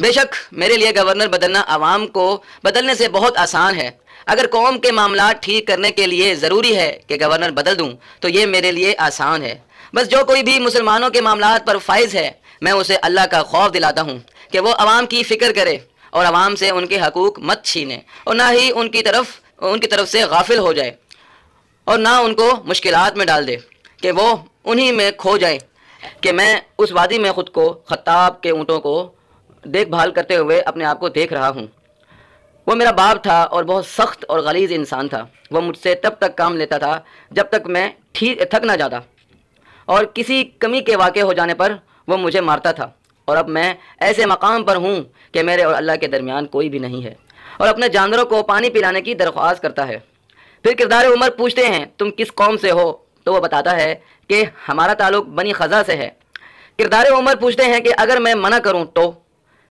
बेशक मेरे लिए गवर्नर बदलना आवाम को बदलने से बहुत आसान है अगर कौम के मामला ठीक करने के लिए ज़रूरी है कि गवर्नर बदल दूँ तो ये मेरे लिए आसान है बस जो कोई भी मुसलमानों के मामला पर फाइज है मैं उसे अल्लाह का खौफ दिलाता हूँ कि वो आवाम की फ़िक्र करे और आवाम से उनके हकूक मत छीने और ना ही उनकी तरफ उनकी तरफ से गाफिल हो जाए और ना उनको मुश्किल में डाल दे कि वो उन्हीं में खो जाए कि मैं उस वादी में ख़ुद को खताब के ऊँटों को देखभाल करते हुए अपने आप को देख रहा हूँ वो मेरा बाप था और बहुत सख्त और गलीज इंसान था वो मुझसे तब तक काम लेता था जब तक मैं ठीक थक ना जाता और किसी कमी के वाक़ हो जाने पर वो मुझे मारता था और अब मैं ऐसे मकाम पर हूँ कि मेरे और अल्लाह के दरमियान कोई भी नहीं है और अपने जानवरों को पानी पिलाने की दरख्वास्त करता है फिर किरदार उमर पूछते हैं तुम किस कौम से हो तो वो बताता है कि हमारा ताल्लुक बनी ख़ज़ा से है किरदार उमर पूछते हैं कि अगर मैं मना करूँ तो